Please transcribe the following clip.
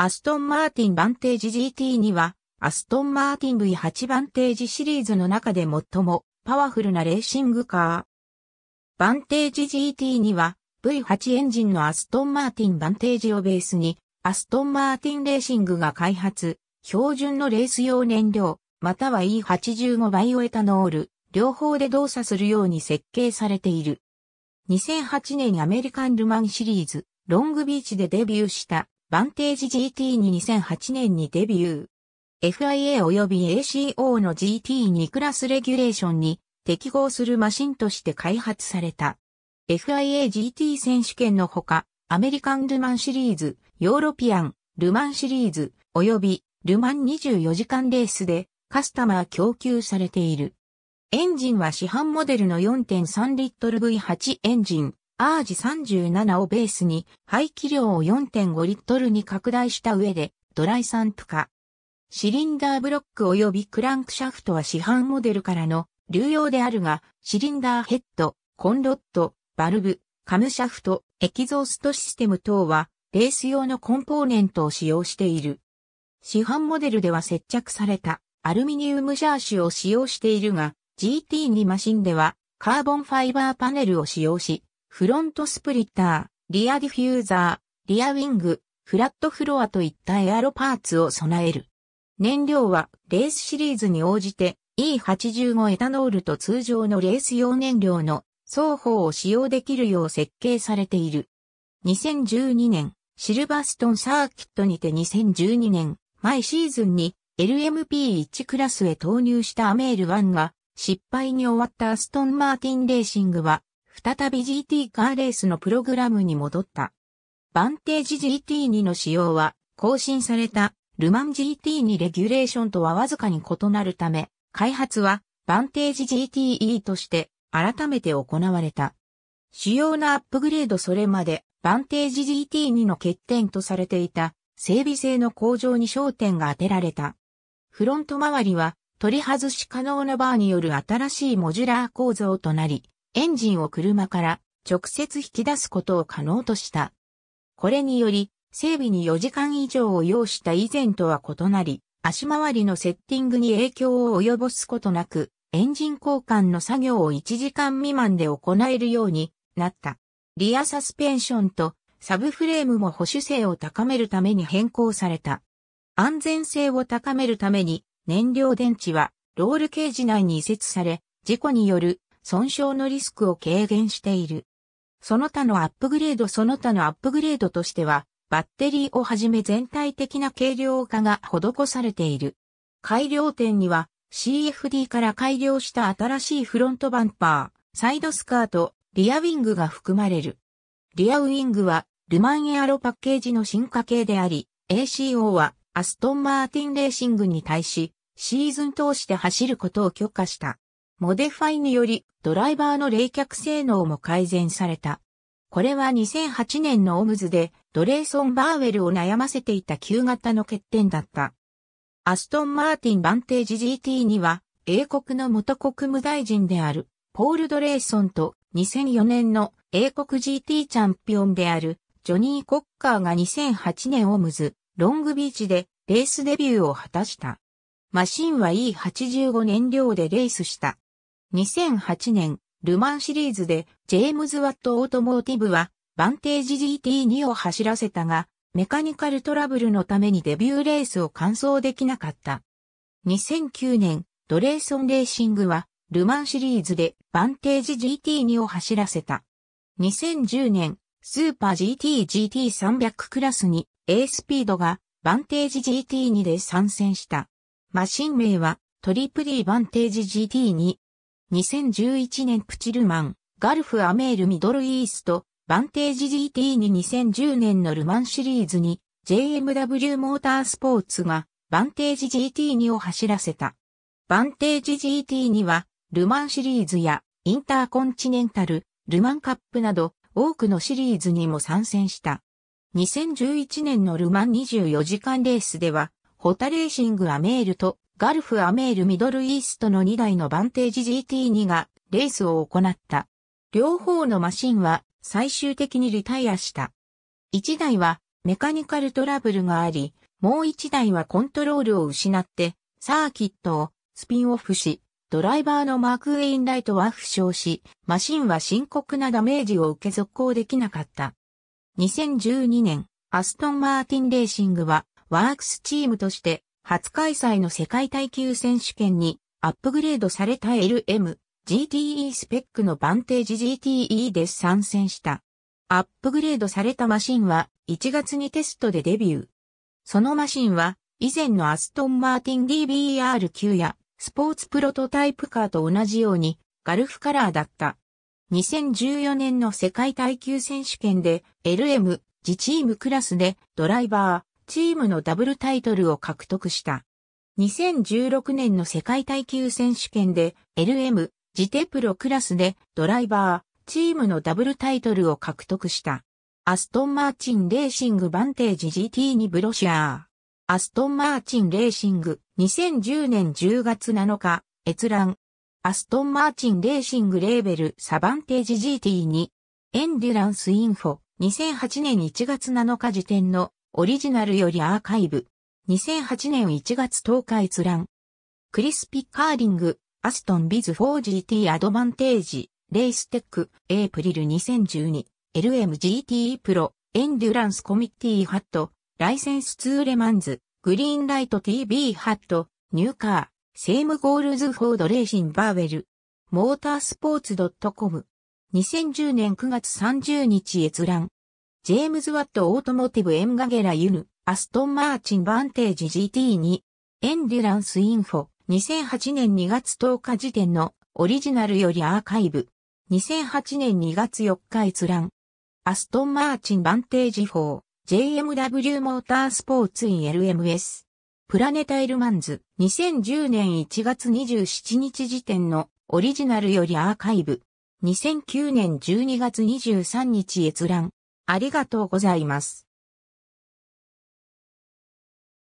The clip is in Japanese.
アストンマーティンバンテージ GT には、アストンマーティン V8 バンテージシリーズの中で最もパワフルなレーシングカー。バンテージ GT には、V8 エンジンのアストンマーティンバンテージをベースに、アストンマーティンレーシングが開発、標準のレース用燃料、または E85 バイオエタノール、両方で動作するように設計されている。2008年アメリカンルマンシリーズ、ロングビーチでデビューしたバンテージ GT に2008年にデビュー。FIA 及び ACO の GT2 クラスレギュレーションに適合するマシンとして開発された。FIAGT 選手権のほか、アメリカンルマンシリーズ、ヨーロピアン、ルマンシリーズ、及び、ルマン24時間レースで、カスタマー供給されている。エンジンは市販モデルの4.3リットル V8 エンジン、アージ3 7をベースに排気量を4.5リットルに拡大した上でドライ散布化。シリンダーブロック及びクランクシャフトは市販モデルからの流用であるが、シリンダーヘッド、コンロット、バルブ、カムシャフト、エキゾーストシステム等は、レース用のコンポーネントを使用している。市販モデルでは接着されたアルミニウムジャーシュを使用しているが、GT2 マシンではカーボンファイバーパネルを使用し、フロントスプリッター、リアディフューザー、リアウィング、フラットフロアといったエアロパーツを備える。燃料はレースシリーズに応じて E85 エタノールと通常のレース用燃料の双方を使用できるよう設計されている。2012年、シルバーストンサーキットにて2012年、毎シーズンに LMP1 クラスへ投入したアメール1が失敗に終わったアストンマーティンレーシングは再び GT カーレースのプログラムに戻った。バンテージ GT2 の仕様は、更新されたルマン GT2 レギュレーションとはわずかに異なるため、開発はバンテージ GTE として改めて行われた。主要なアップグレードそれまでバンテージ GT2 の欠点とされていた整備性の向上に焦点が当てられた。フロント周りは取り外し可能なバーによる新しいモジュラー構造となり、エンジンを車から直接引き出すことを可能とした。これにより、整備に4時間以上を要した以前とは異なり、足回りのセッティングに影響を及ぼすことなく、エンジン交換の作業を1時間未満で行えるようになった。リアサスペンションとサブフレームも保守性を高めるために変更された。安全性を高めるために燃料電池はロールケージ内に移設され、事故による損傷のリスクを軽減している。その他のアップグレードその他のアップグレードとしては、バッテリーをはじめ全体的な軽量化が施されている。改良点には CFD から改良した新しいフロントバンパー、サイドスカート、リアウィングが含まれる。リアウィングはルマンエアロパッケージの進化系であり、ACO はアストンマーティンレーシングに対し、シーズン通して走ることを許可した。モデファイによりドライバーの冷却性能も改善された。これは2008年のオムズでドレーソン・バーウェルを悩ませていた旧型の欠点だった。アストン・マーティン・バンテージ GT には英国の元国務大臣であるポール・ドレーソンと2004年の英国 GT チャンピオンであるジョニー・コッカーが2008年オムズ、ロングビーチでレースデビューを果たした。マシンは E85 燃料でレースした。2008年、ルマンシリーズでジェームズ・ワット・オートモーティブはバンテージ GT2 を走らせたが、メカニカルトラブルのためにデビューレースを完走できなかった。2009年、ドレーソンレーシングは、ルマンシリーズでバンテージ GT2 を走らせた。2010年、スーパー GT-GT300 クラスに A スピードがバンテージ GT2 で参戦した。マシン名はトリプリーバンテージ GT2。2011年プチルマン、ガルフアメールミドルイースト、バンテージ GT に2010年のルマンシリーズに JMW モータースポーツがバンテージ GT2 を走らせた。バンテージ g t にはルマンシリーズやインターコンチネンタル、ルマンカップなど多くのシリーズにも参戦した。2011年のルマン24時間レースでは、ホタレーシングアメールとガルフ・アメール・ミドルイーストの2台のバンテージ GT2 がレースを行った。両方のマシンは最終的にリタイアした。1台はメカニカルトラブルがあり、もう1台はコントロールを失ってサーキットをスピンオフし、ドライバーのマーク・ウェインライトは負傷し、マシンは深刻なダメージを受け続行できなかった。2012年、アストン・マーティン・レーシングは、ワークスチームとして、初開催の世界耐久選手権にアップグレードされた LM、GTE スペックのバンテージ GTE で参戦した。アップグレードされたマシンは1月にテストでデビュー。そのマシンは以前のアストンマーティン DBR9 やスポーツプロトタイプカーと同じようにガルフカラーだった。2014年の世界耐久選手権で LM、自チームクラスでドライバー。チームのダブルタイトルを獲得した。2016年の世界耐久選手権で LM ジテプロクラスでドライバーチームのダブルタイトルを獲得した。アストンマーチンレーシングバンテージ GT2 ブロシャー。アストンマーチンレーシング2010年10月7日閲覧。アストンマーチンレーシングレーベルサバンテージ GT2 エンデュランスインフォ2008年1月7日時点のオリジナルよりアーカイブ。2008年1月10日閲覧。クリスピカーリング、アストンビズ 4GT アドバンテージ、レイステック、エイプリル2012、LMGT プロ、エンデュランスコミッティハット、ライセンスツーレマンズ、グリーンライト TB ハット、ニューカー、セームゴールズフォードレーシンバーウェル、モータースポーツ .com。2010年9月30日閲覧。ジェームズ・ワット・オートモティブ・エンガゲラ・ユヌ、アストン・マーチン・バンテージ GT2、エンデュランス・インフォ、2008年2月10日時点のオリジナルよりアーカイブ、2008年2月4日閲覧、アストン・マーチン・バンテージ4、JMW モータースポーツイン LMS、プラネタイルマンズ、2010年1月27日時点のオリジナルよりアーカイブ、2009年12月23日閲覧、ありがとうございます。